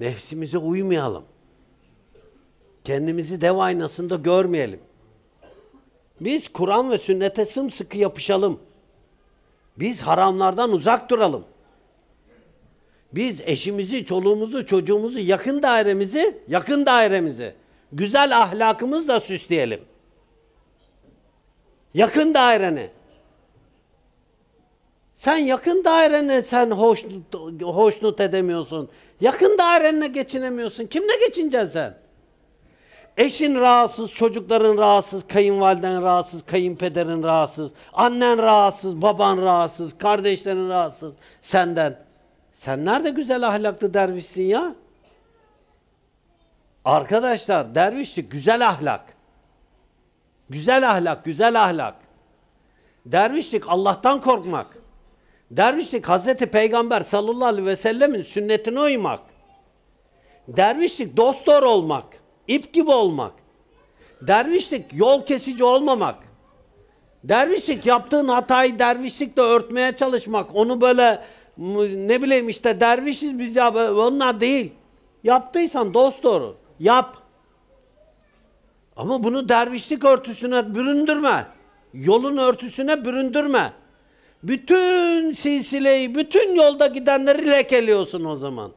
Nefsimize uymayalım. Kendimizi dev aynasında görmeyelim. Biz Kur'an ve sünnete sımsıkı yapışalım. Biz haramlardan uzak duralım. Biz eşimizi, çoluğumuzu, çocuğumuzu, yakın dairemizi, yakın dairemizi güzel ahlakımızla süsleyelim. Yakın daireni. Sen yakın dairene sen hoşnut, hoşnut edemiyorsun. Yakın dairenle geçinemiyorsun. Kimle geçineceksin sen? Eşin rahatsız, çocukların rahatsız, kayınvaliden rahatsız, kayınpederin rahatsız, annen rahatsız, baban rahatsız, kardeşlerin rahatsız senden. Sen nerede güzel ahlaklı dervişsin ya? Arkadaşlar dervişlik güzel ahlak. Güzel ahlak, güzel ahlak. Dervişlik Allah'tan korkmak. Dervişlik Hazreti Peygamber sallallahu aleyhi ve sellemin sünnetine uymak. Dervişlik dost doğru olmak, ip gibi olmak. Dervişlik yol kesici olmamak. Dervişlik yaptığın hatayı dervişlikle örtmeye çalışmak. Onu böyle ne bileyim işte dervişiz biz ya onlar değil. Yaptıysan dost doğru yap. Ama bunu dervişlik örtüsüne büründürme. Yolun örtüsüne büründürme. Bütün silsileyi, bütün yolda gidenleri lekeliyorsun o zaman.